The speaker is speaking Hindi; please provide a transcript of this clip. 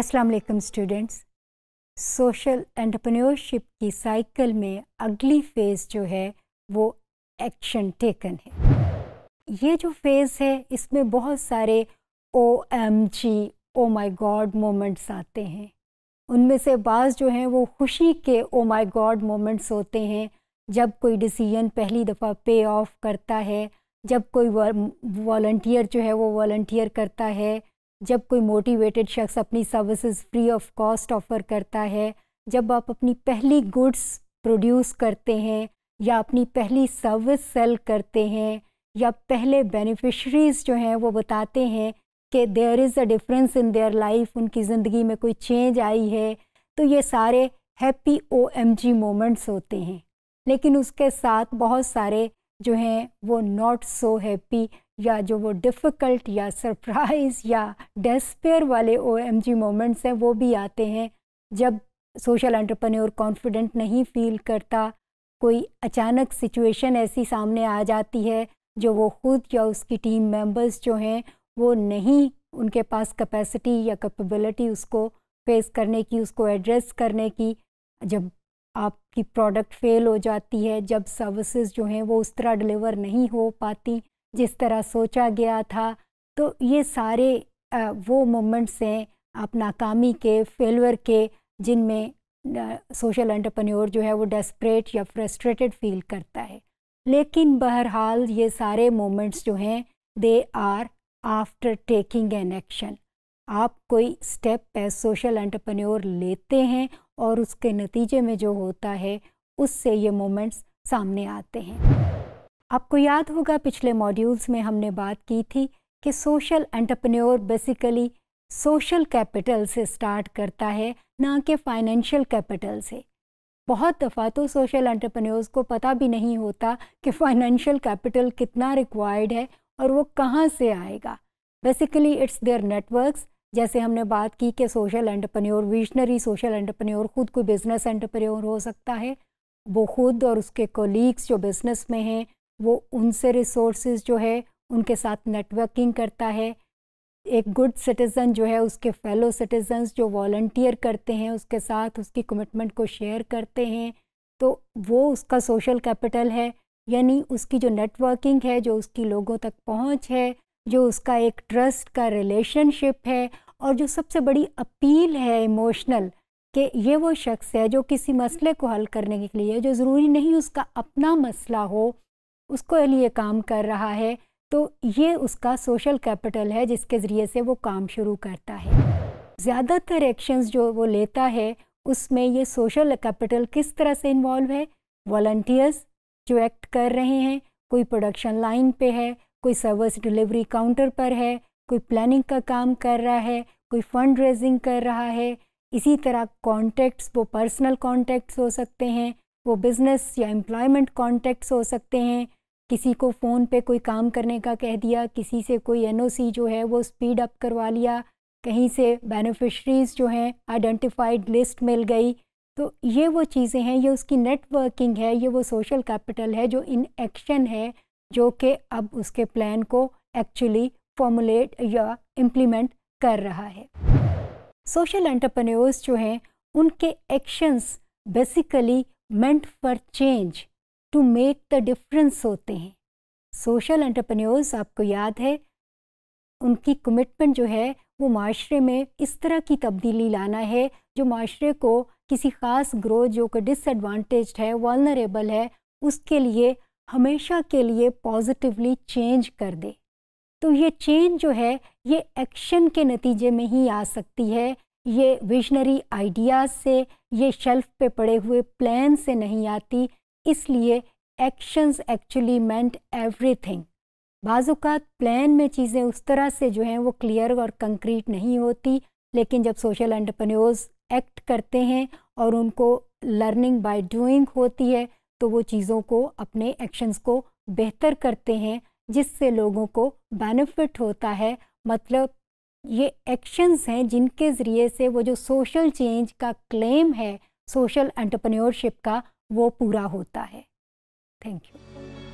अस्सलाम वालेकुम स्टूडेंट्स सोशल एंटरप्रेन्योरशिप की साइकिल में अगली फ़ेज़ जो है वो एक्शन टेकन है ये जो फेज़ है इसमें बहुत सारे O M G oh my God moments आते हैं उनमें से बाज़ जो हैं वो खुशी के ओ माई गॉड मोमेंट्स होते हैं जब कोई डिसीजन पहली दफ़ा पे ऑफ करता है जब कोई वॉल्टियर जो है वो वॉल्टियर करता है जब कोई मोटिवेटेड शख्स अपनी services free of cost offer करता है जब आप अपनी पहली गुड्स प्रोड्यूस करते हैं या अपनी पहली सर्विस सेल करते हैं या पहले बेनिफिशरीज़ जो हैं वो बताते हैं कि there is a difference in their life उनकी ज़िंदगी में कोई चेंज आई है तो ये सारे happy O M G moments होते हैं लेकिन उसके साथ बहुत सारे जो हैं वो नॉट सो हैप्पी या जो वो डिफ़िकल्ट या सरप्राइज़ या डेस्पेयर वाले ओ एम जी मोमेंट्स हैं वो भी आते हैं जब सोशल एंटरप्रेन्योर कॉन्फिडेंट नहीं फील करता कोई अचानक सिचुएशन ऐसी सामने आ जाती है जो वो खुद या उसकी टीम मेंबर्स जो हैं वो नहीं उनके पास कैपेसिटी या कैपेबिलिटी उसको फेस करने की उसको एड्रेस करने की जब आपकी प्रोडक्ट फेल हो जाती है जब सर्विसेज जो हैं वो उस तरह डिलीवर नहीं हो पाती जिस तरह सोचा गया था तो ये सारे वो मोमेंट्स हैं आप नाकामी के फेलवर के जिनमें सोशल एंटरप्रेन्योर जो है वो डेस्परेट या फ्रस्ट्रेटेड फील करता है लेकिन बहरहाल ये सारे मोमेंट्स जो हैं they are after taking an action आप कोई स्टेप एज सोशल एंटरप्रेन्योर लेते हैं और उसके नतीजे में जो होता है उससे ये मोमेंट्स सामने आते हैं आपको याद होगा पिछले मॉड्यूल्स में हमने बात की थी कि social entrepreneur basically social capital से स्टार्ट करता है ना कि फाइनेंशियल कैपिटल से बहुत दफ़ा तो सोशल एंटरप्रेन्योर्स को पता भी नहीं होता कि फाइनेंशियल कैपिटल कितना रिक्वायर्ड है और वो कहाँ से आएगा बेसिकली इट्स देयर नेटवर्क्स जैसे हमने बात की कि social entrepreneur visionary social entrepreneur खुद कोई बिजनेस एंटरप्रेन्योर हो सकता है वो खुद और उसके कोलीग्स जो बिजनेस में हैं वो उनसे रिसोर्सेज जो है उनके साथ नेटवर्किंग करता है एक गुड सिटीज़न जो है उसके फेलो सिटीजन्स जो वॉल्टियर करते हैं उसके साथ उसकी कमिटमेंट को शेयर करते हैं तो वो उसका सोशल कैपिटल है यानी उसकी जो नेटवर्किंग है जो उसकी लोगों तक पहुंच है जो उसका एक ट्रस्ट का रिलेशनशिप है और जो सबसे बड़ी अपील है इमोशनल कि ये वो शख्स है जो किसी मसले को हल करने के लिए जो ज़रूरी नहीं उसका अपना मसला हो उसको लिए काम कर रहा है तो ये उसका सोशल कैपिटल है जिसके ज़रिए से वो काम शुरू करता है ज़्यादातर एक्शंस जो वो लेता है उसमें ये सोशल कैपिटल किस तरह से इन्वॉल्व है वॉल्टियर्स जो एक्ट कर रहे हैं कोई प्रोडक्शन लाइन पे है कोई सर्विस डिलीवरी काउंटर पर है कोई प्लानिंग का काम कर रहा है कोई फंड रेजिंग कर रहा है इसी तरह कॉन्टैक्ट्स वो पर्सनल कॉन्टैक्ट्स हो सकते हैं वो बिज़नेस या एम्प्लॉयमेंट कॉन्टैक्ट्स हो सकते हैं किसी को फ़ोन पे कोई काम करने का कह दिया किसी से कोई एनओसी जो है वो स्पीड अप करवा लिया कहीं से बेनिफिशरीज़ जो हैं आइडेंटिफाइड लिस्ट मिल गई तो ये वो चीज़ें हैं ये उसकी नेटवर्किंग है ये वो सोशल कैपिटल है जो इन एक्शन है जो कि अब उसके प्लान को एक्चुअली फॉर्मुलेट या इम्प्लीमेंट कर रहा है सोशल एंटरप्रेन्योर्स जो हैं उनके actions basically meant for change to make the difference होते हैं सोशल एंटरप्रेन्योर्स आपको याद है उनकी कमिटमेंट जो है वो माशरे में इस तरह की तब्दीली लाना है जो माशरे को किसी ख़ास ग्रोथ जो कि डिसएडवांटेज है वॉलनरेबल है उसके लिए हमेशा के लिए पॉजिटिवली चेंज कर दे तो ये चेंज जो है ये एक्शन के नतीजे में ही आ सकती है ये विजनरी आइडियाज़ से ये शेल्फ पे पड़े हुए प्लान से नहीं आती इसलिए एक्शंस एक्चुअली मेंट एवरीथिंग बाज़ात प्लान में चीज़ें उस तरह से जो हैं वो क्लियर और कंक्रीट नहीं होती लेकिन जब सोशल एंटरप्रेन्योर्स एक्ट करते हैं और उनको लर्निंग बाय डूइंग होती है तो वो चीज़ों को अपने एक्शंस को बेहतर करते हैं जिससे लोगों को बेनिफिट होता है मतलब ये एक्शंस हैं जिनके ज़रिए से वो जो सोशल चेंज का क्लेम है सोशल एंटरप्रेन्योरशिप का वो पूरा होता है थैंक यू